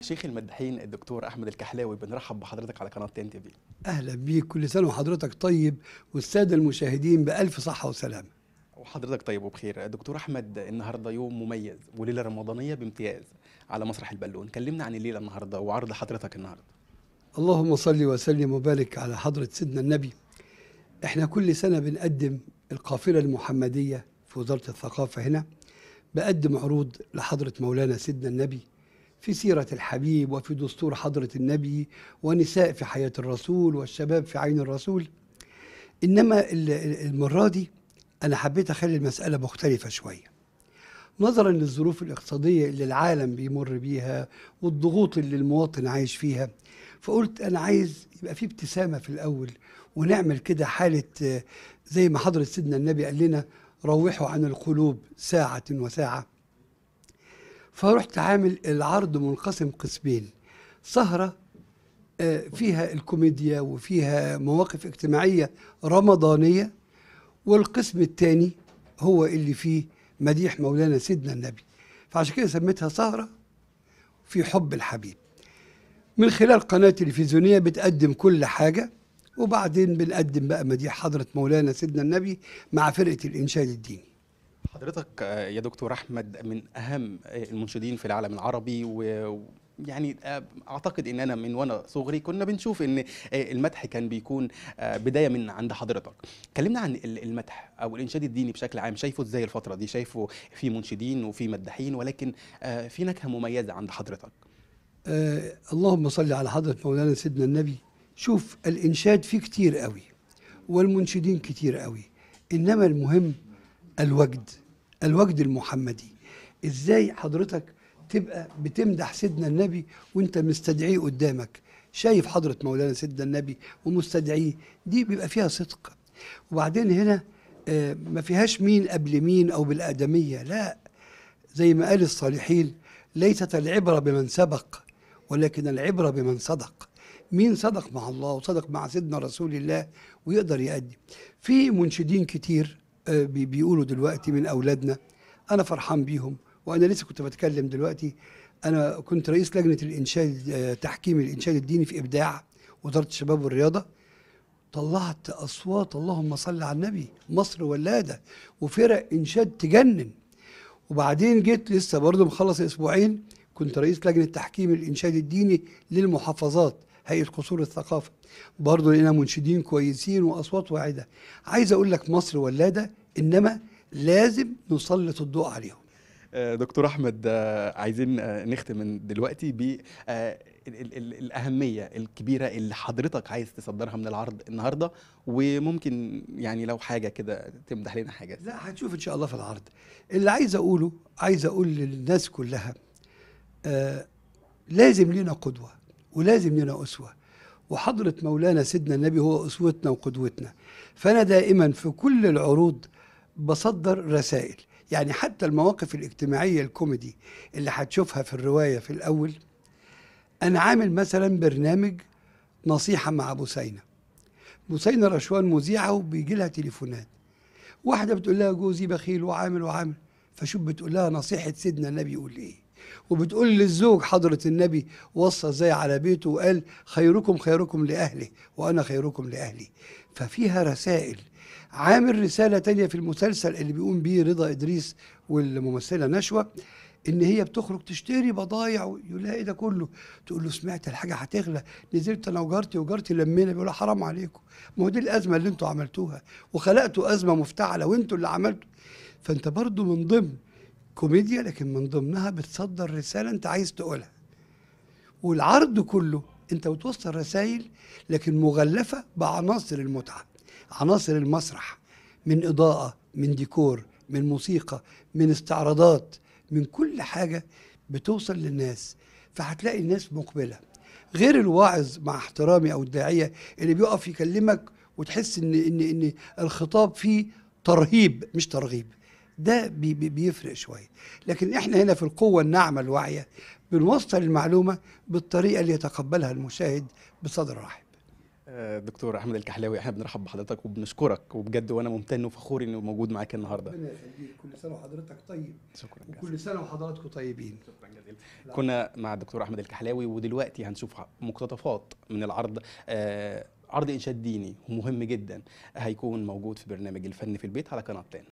شيخ المداحين الدكتور احمد الكحلاوي بنرحب بحضرتك على قناه تي في اهلا بيك كل سنه وحضرتك طيب والساده المشاهدين بالف صحه وسلامه وحضرتك طيب وبخير دكتور احمد النهارده يوم مميز وليله رمضانيه بامتياز على مسرح البالون كلمنا عن الليله النهارده وعرض حضرتك النهارده اللهم صل وسلم وبارك على حضره سيدنا النبي احنا كل سنه بنقدم القافله المحمديه في وزاره الثقافه هنا بقدم عروض لحضره مولانا سيدنا النبي في سيرة الحبيب وفي دستور حضرة النبي ونساء في حياة الرسول والشباب في عين الرسول إنما المرة دي أنا حبيت أخلي المسألة مختلفة شوية نظرا للظروف الاقتصادية اللي العالم بيمر بيها والضغوط اللي المواطن عايش فيها فقلت أنا عايز يبقى في ابتسامة في الأول ونعمل كده حالة آه، زي ما حضرة سيدنا النبي قال لنا روحوا عن القلوب ساعة وساعة فرحت عامل العرض منقسم قسمين سهرة آه، فيها الكوميديا وفيها مواقف اجتماعية رمضانية والقسم الثاني هو اللي فيه مديح مولانا سيدنا النبي فعشان كده سميتها سهرة في حب الحبيب من خلال قناة تلفزيونية بتقدم كل حاجة وبعدين بنقدم بقى مديح حضرة مولانا سيدنا النبي مع فرقة الإنشاد الديني حضرتك آه، يا دكتور احمد من اهم آه، المنشدين في العالم العربي و يعني آه، اعتقد ان انا من وانا صغري كنا بنشوف ان المدح كان بيكون بدايه من عند حضرتك كلمنا عن المدح او الانشاد الديني بشكل عام شايفه ازاي الفتره دي شايفه في منشدين وفي مداحين ولكن في نكهه مميزه عند حضرتك آه اللهم صل على حضره مولانا سيدنا النبي شوف الانشاد فيه كتير قوي والمنشدين كتير قوي انما المهم الوجد الوجد المحمدي ازاي حضرتك تبقى بتمدح سيدنا النبي وانت مستدعيه قدامك شايف حضرة مولانا سيدنا النبي ومستدعيه دي بيبقى فيها صدق وبعدين هنا آه، ما فيهاش مين قبل مين او بالادميه لا زي ما قال الصالحين ليست العبره بمن سبق ولكن العبره بمن صدق مين صدق مع الله وصدق مع سيدنا رسول الله ويقدر يأدي في منشدين كتير آه، بيقولوا دلوقتي من اولادنا انا فرحان بيهم وانا لسه كنت بتكلم دلوقتي انا كنت رئيس لجنه الانشاد آه، تحكيم الانشاد الديني في ابداع وزاره الشباب والرياضه طلعت اصوات اللهم صل على النبي مصر ولاده وفرق انشاد تجنن وبعدين جيت لسه برضه مخلص اسبوعين كنت رئيس لجنه تحكيم الانشاد الديني للمحافظات هيئه قصور الثقافه برضه لقينا منشدين كويسين واصوات واعده عايز اقول لك مصر ولاده انما لازم نسلط الضوء عليهم آه، دكتور احمد آه، عايزين آه، نختم من دلوقتي ب الاهميه الكبيره اللي حضرتك عايز تصدرها من العرض النهارده وممكن يعني لو حاجه كده تمدح لنا حاجه لا هنشوف ان شاء الله في العرض اللي عايز اقوله عايز اقول للناس كلها آه لازم لينا قدوه ولازم لنا أسوة وحضرة مولانا سيدنا النبي هو أسوتنا وقدوتنا فأنا دائما في كل العروض بصدر رسائل يعني حتى المواقف الاجتماعية الكوميدي اللي هتشوفها في الرواية في الأول أنا عامل مثلا برنامج نصيحة مع أبو سينا رشوان مذيعة وبيجي لها تليفونات واحدة بتقول لها جوزي بخيل وعامل وعامل فشوف بتقول لها نصيحة سيدنا النبي يقول إيه وبتقول للزوج حضرة النبي وصى زي على بيته وقال خيركم خيركم لأهله وأنا خيركم لأهلي ففيها رسائل عامل رسالة تانية في المسلسل اللي بيقوم بيه رضا إدريس والممثلة نشوة ان هي بتخرج تشتري بضايع ويلاقي ده كله تقول له سمعت الحاجه هتغلى نزلت انا وجارتي وجارتي لمينا بيقول حرام عليكم ما هو دي الازمه اللي انتوا عملتوها وخلقتوا ازمه مفتعله وانتوا اللي عملتوا فانت برضو من ضمن كوميديا لكن من ضمنها بتصدر رساله انت عايز تقولها والعرض كله انت بتوصل رسائل لكن مغلفه بعناصر المتعه عناصر المسرح من اضاءه من ديكور من موسيقى من استعراضات من كل حاجه بتوصل للناس فهتلاقي الناس مقبله غير الواعظ مع احترامي او الداعيه اللي بيقف يكلمك وتحس ان ان ان الخطاب فيه ترهيب مش ترغيب ده بي بيفرق شويه لكن احنا هنا في القوه الناعمه الواعيه بنوصل المعلومه بالطريقه اللي يتقبلها المشاهد بصدر رحب آه، دكتور احمد الكحلاوي احنا بنرحب بحضرتك وبنشكرك وبجد وانا ممتن وفخور انه موجود معاك النهارده ربنا يخليك كل سنه وحضرتك طيب شكرا جزيلا وكل سنه وحضراتكم طيبين شكرا جزيلا كنا مع الدكتور احمد الكحلاوي ودلوقتي هنشوف مقتطفات من العرض آه، عرض انشاد ديني ومهم جدا هيكون موجود في برنامج الفن في البيت على قناه تاني